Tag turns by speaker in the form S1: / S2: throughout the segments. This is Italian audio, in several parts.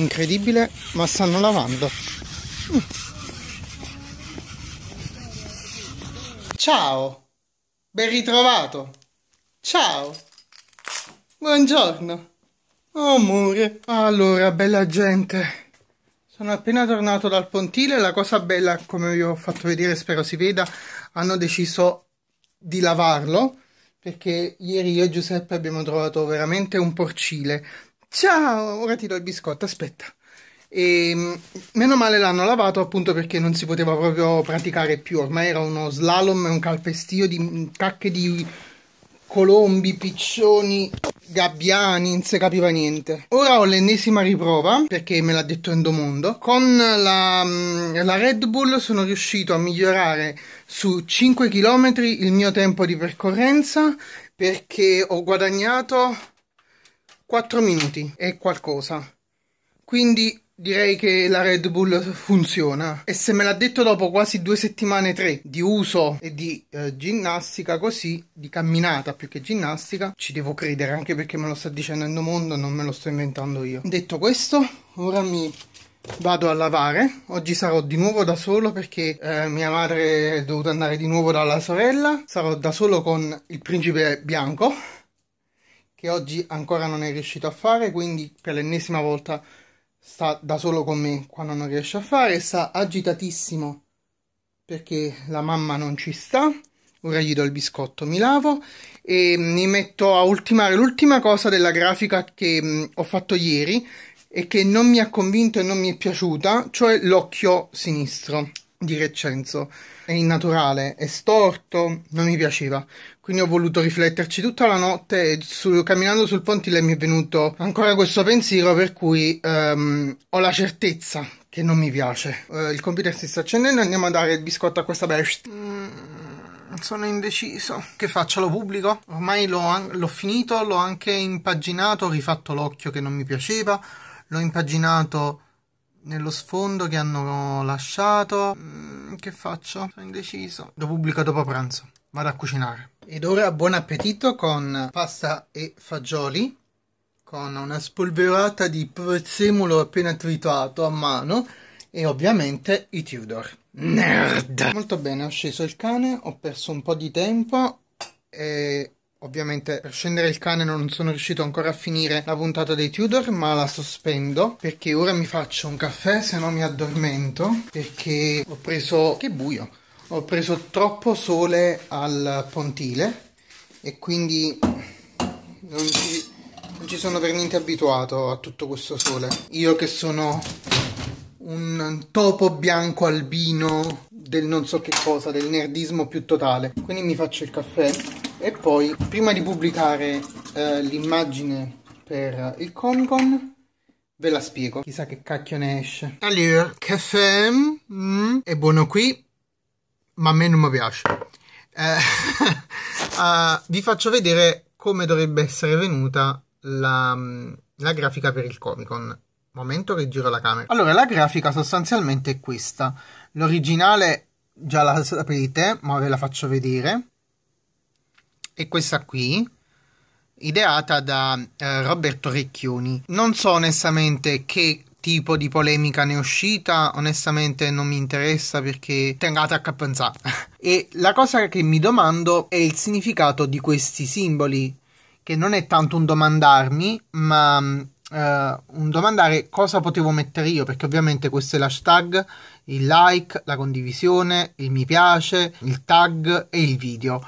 S1: incredibile ma stanno lavando ciao ben ritrovato ciao buongiorno oh, amore allora bella gente sono appena tornato dal pontile la cosa bella come vi ho fatto vedere spero si veda hanno deciso di lavarlo perché ieri io e Giuseppe abbiamo trovato veramente un porcile Ciao, ora ti do il biscotto, aspetta. E, ehm, meno male l'hanno lavato appunto perché non si poteva proprio praticare più. Ormai era uno slalom, un calpestio di cacche di colombi, piccioni, gabbiani, non si capiva niente. Ora ho l'ennesima riprova, perché me l'ha detto Endomondo. Con la, mm, la, Red Bull sono riuscito a migliorare su 5 km il mio tempo di percorrenza perché ho guadagnato 4 minuti e qualcosa. Quindi direi che la Red Bull funziona. E se me l'ha detto dopo quasi due settimane, tre di uso e di eh, ginnastica, così di camminata più che ginnastica, ci devo credere anche perché me lo sta dicendo il mondo, non me lo sto inventando io. Detto questo, ora mi vado a lavare. Oggi sarò di nuovo da solo perché eh, mia madre è dovuta andare di nuovo dalla sorella. Sarò da solo con il principe bianco che oggi ancora non è riuscito a fare, quindi per l'ennesima volta sta da solo con me quando non riesce a fare, sta agitatissimo perché la mamma non ci sta. Ora gli do il biscotto, mi lavo e mm, mi metto a ultimare l'ultima cosa della grafica che mm, ho fatto ieri e che non mi ha convinto e non mi è piaciuta, cioè l'occhio sinistro di Reccenzo è innaturale, è storto, non mi piaceva. Quindi ho voluto rifletterci tutta la notte e su, camminando sul pontile mi è venuto ancora questo pensiero per cui um, ho la certezza che non mi piace. Uh, il computer si sta accendendo, andiamo a dare il biscotto a questa bestia. Mm, sono indeciso. Che faccio? Lo pubblico? Ormai l'ho finito, l'ho anche impaginato, ho rifatto l'occhio che non mi piaceva, l'ho impaginato nello sfondo che hanno lasciato. Mm, che faccio? Sono indeciso. Lo pubblico dopo pranzo. Vado a cucinare. Ed ora buon appetito con pasta e fagioli, con una spolverata di prezzemolo appena tritato a mano e ovviamente i Tudor. Nerd! Molto bene, ho sceso il cane, ho perso un po' di tempo e Ovviamente per scendere il cane non sono riuscito ancora a finire la puntata dei Tudor, ma la sospendo perché ora mi faccio un caffè, se no mi addormento perché ho preso... che buio! Ho preso troppo sole al pontile e quindi non ci, non ci sono per niente abituato a tutto questo sole. Io che sono un topo bianco albino del non so che cosa, del nerdismo più totale. Quindi mi faccio il caffè e poi prima di pubblicare eh, l'immagine per il Comic Con ve la spiego chissà che cacchio ne esce allora caffè mm, è buono qui ma a me non mi piace eh, uh, vi faccio vedere come dovrebbe essere venuta la, mm, la grafica per il Comic Con momento che giro la camera allora la grafica sostanzialmente è questa l'originale già la sapete ma ve la faccio vedere è questa qui, ideata da eh, Roberto Recchioni. Non so onestamente che tipo di polemica ne è uscita, onestamente non mi interessa perché tengate a cappanzà. e la cosa che mi domando è il significato di questi simboli, che non è tanto un domandarmi, ma uh, un domandare cosa potevo mettere io, perché ovviamente questo è l'hashtag, il like, la condivisione, il mi piace, il tag e il video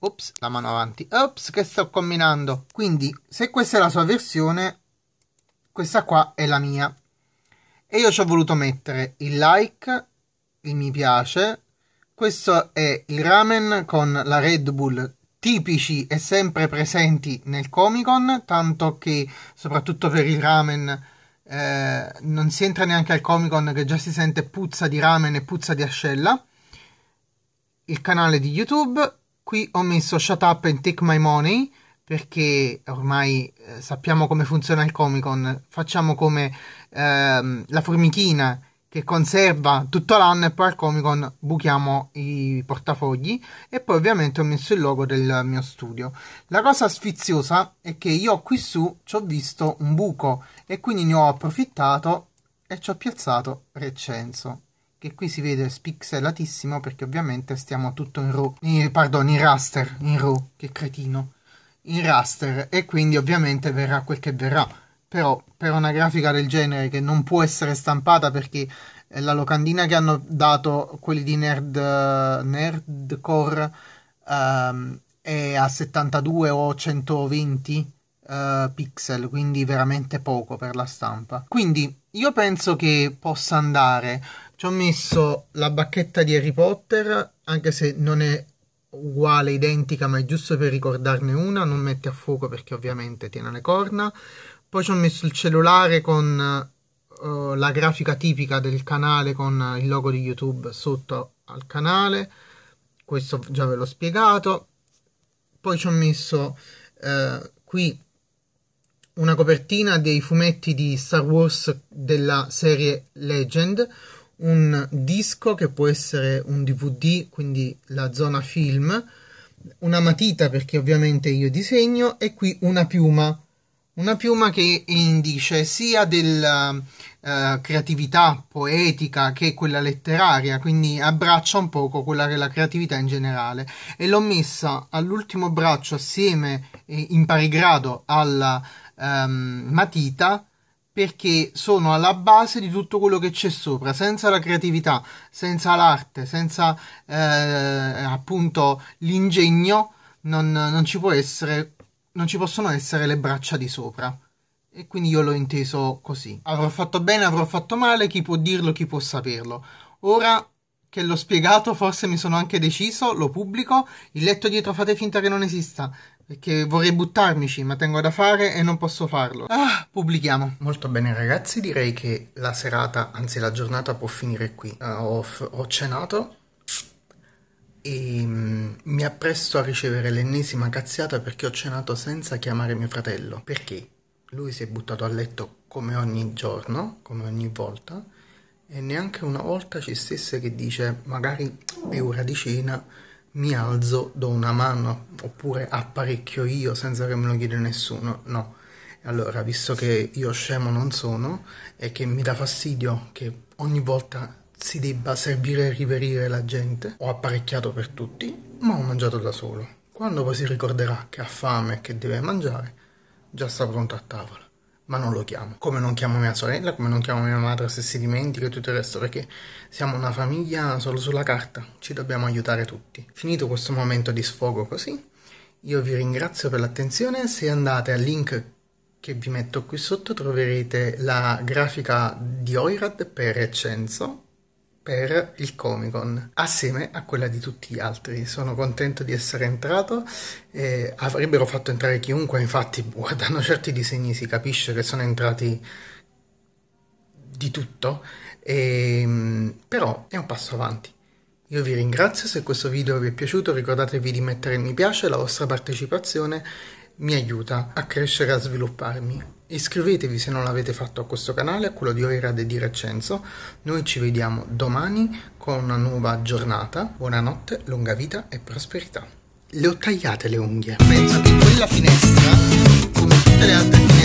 S1: ops, la mano avanti, ops, che sto combinando? Quindi, se questa è la sua versione, questa qua è la mia. E io ci ho voluto mettere il like, il mi piace, questo è il ramen con la Red Bull tipici e sempre presenti nel Comic Con, tanto che soprattutto per il ramen eh, non si entra neanche al Comic Con che già si sente puzza di ramen e puzza di ascella. Il canale di YouTube, Qui ho messo Shut Up and Take My Money perché ormai eh, sappiamo come funziona il Comic Con, facciamo come ehm, la formichina che conserva tutto l'anno e poi al Comic Con buchiamo i portafogli e poi ovviamente ho messo il logo del mio studio. La cosa sfiziosa è che io qui su ci ho visto un buco e quindi ne ho approfittato e ci ho piazzato Recenso che qui si vede spixelatissimo perché ovviamente stiamo tutto in RAW, in, pardon, in raster, in RAW, che cretino, in raster e quindi ovviamente verrà quel che verrà, però per una grafica del genere che non può essere stampata perché la locandina che hanno dato quelli di Nerd, Nerdcore um, è a 72 o 120 uh, eh, pixel, quindi veramente poco per la stampa. Quindi io penso che possa andare ci ho messo la bacchetta di Harry Potter, anche se non è uguale, identica, ma è giusto per ricordarne una, non mette a fuoco perché ovviamente tiene le corna. Poi ci ho messo il cellulare con uh, la grafica tipica del canale con il logo di YouTube sotto al canale, questo già ve l'ho spiegato. Poi ci ho messo uh, qui una copertina dei fumetti di Star Wars della serie Legend un disco che può essere un DVD, quindi la zona film, una matita perché ovviamente io disegno e qui una piuma. Una piuma che indice sia della eh, creatività poetica che quella letteraria, quindi abbraccia un poco quella che è la creatività in generale. E l'ho messa all'ultimo braccio assieme in pari grado alla ehm, matita perché sono alla base di tutto quello che c'è sopra, senza la creatività, senza l'arte, senza eh, appunto l'ingegno, non, non, ci essere, non ci possono essere le braccia di sopra. E quindi io l'ho inteso così. Avrò fatto bene, avrò fatto male, chi può dirlo, chi può saperlo. Ora che l'ho spiegato, forse mi sono anche deciso, lo pubblico, il letto dietro fate finta che non esista perché vorrei buttarmici, ma tengo da fare e non posso farlo. Ah, pubblichiamo. Molto bene ragazzi, direi che la serata, anzi la giornata può finire qui. Uh, ho, ho, cenato e um, mi appresto a ricevere l'ennesima cazziata perché ho cenato senza chiamare mio fratello. Perché? Lui si è buttato a letto come ogni giorno, come ogni volta, e neanche una volta ci stesse che dice magari è ora di cena mi alzo, do una mano oppure apparecchio io senza che me lo chieda nessuno, no. Allora, visto che io scemo non sono e che mi dà fastidio che ogni volta si debba servire e riverire la gente, ho apparecchiato per tutti, ma ho mangiato da solo. Quando poi si ricorderà che ha fame e che deve mangiare, già sta pronto a tavola ma non lo chiamo. Come non chiamo mia sorella, come non chiamo mia madre se si dimentica e tutto il resto, perché siamo una famiglia solo sulla carta, ci dobbiamo aiutare tutti. Finito questo momento di sfogo così, io vi ringrazio per l'attenzione, se andate al link che vi metto qui sotto troverete la grafica di Oirad per Censo per il Comic Con, assieme a quella di tutti gli altri. Sono contento di essere entrato, eh, avrebbero fatto entrare chiunque, infatti boh, guardando certi disegni si capisce che sono entrati di tutto, e, ehm, però è un passo avanti. Io vi ringrazio, se questo video vi è piaciuto ricordatevi di mettere mi piace, la vostra partecipazione mi aiuta a crescere e a svilupparmi. Iscrivetevi se non l'avete fatto a questo canale, a quello di Oirade di Recenzo. Noi ci vediamo domani con una nuova giornata. Buonanotte, lunga vita e prosperità. Le ho tagliate le unghie. Penso che quella finestra, come tutte le altre finestre,